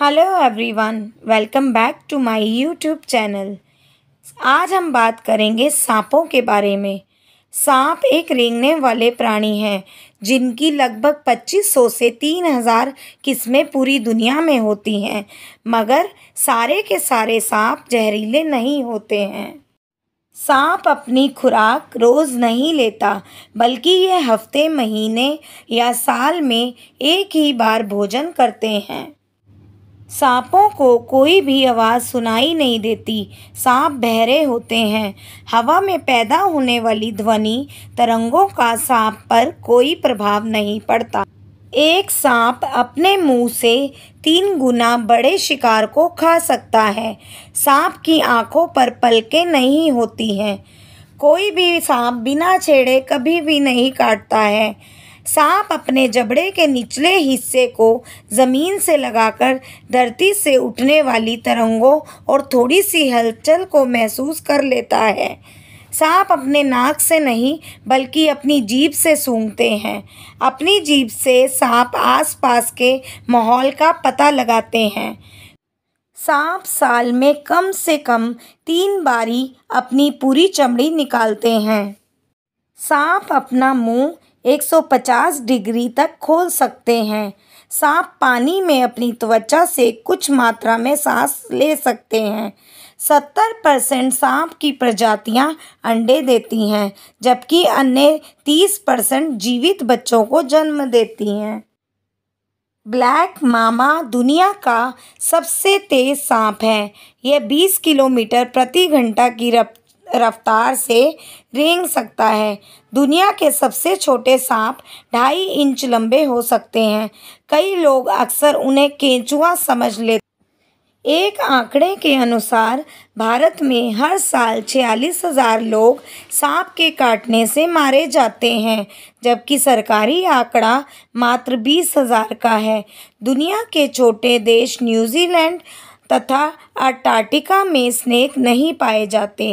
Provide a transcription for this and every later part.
hello everyone welcome back to my YouTube channel आज हम बात करेंगे सांपों के बारे में सांप एक रेंगने वाले प्राणी हैं जिनकी लगभग 2500 से 3000 किस्में पूरी दुनिया में होती हैं मगर सारे के सारे सांप जहरीले नहीं होते हैं सांप अपनी खुराक रोज़ नहीं लेता बल्कि ये हफ्ते महीने या साल में एक ही बार भोजन करते हैं सांपों को कोई भी आवाज़ सुनाई नहीं देती सांप बहरे होते हैं हवा में पैदा होने वाली ध्वनि तरंगों का सांप पर कोई प्रभाव नहीं पड़ता एक सांप अपने मुंह से तीन गुना बड़े शिकार को खा सकता है सांप की आंखों पर पलकें नहीं होती हैं कोई भी सांप बिना छेड़े कभी भी नहीं काटता है सांप अपने जबड़े के निचले हिस्से को ज़मीन से लगाकर धरती से उठने वाली तरंगों और थोड़ी सी हलचल को महसूस कर लेता है सांप अपने नाक से नहीं बल्कि अपनी जीभ से सूंघते हैं अपनी जीभ से सांप आसपास के माहौल का पता लगाते हैं सांप साल में कम से कम तीन बारी अपनी पूरी चमड़ी निकालते हैं सांप अपना मुंह 150 डिग्री तक खोल सकते हैं सांप पानी में अपनी त्वचा से कुछ मात्रा में सांस ले सकते हैं सत्तर परसेंट सांप की प्रजातियां अंडे देती हैं जबकि अन्य तीस परसेंट जीवित बच्चों को जन्म देती हैं ब्लैक मामा दुनिया का सबसे तेज़ सांप है यह 20 किलोमीटर प्रति घंटा की रफ्तार रफ्तार से रेंग सकता है दुनिया के सबसे छोटे सांप ढाई इंच लंबे हो सकते हैं कई लोग अक्सर उन्हें केंचुआ समझ लेते एक आंकड़े के अनुसार भारत में हर साल छियालीस हजार लोग सांप के काटने से मारे जाते हैं जबकि सरकारी आंकड़ा मात्र बीस हजार का है दुनिया के छोटे देश न्यूजीलैंड तथा अंटार्कटिका में स्नेक नहीं पाए जाते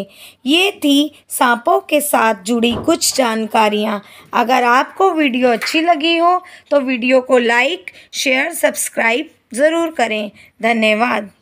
ये थी सांपों के साथ जुड़ी कुछ जानकारियाँ अगर आपको वीडियो अच्छी लगी हो तो वीडियो को लाइक शेयर सब्सक्राइब ज़रूर करें धन्यवाद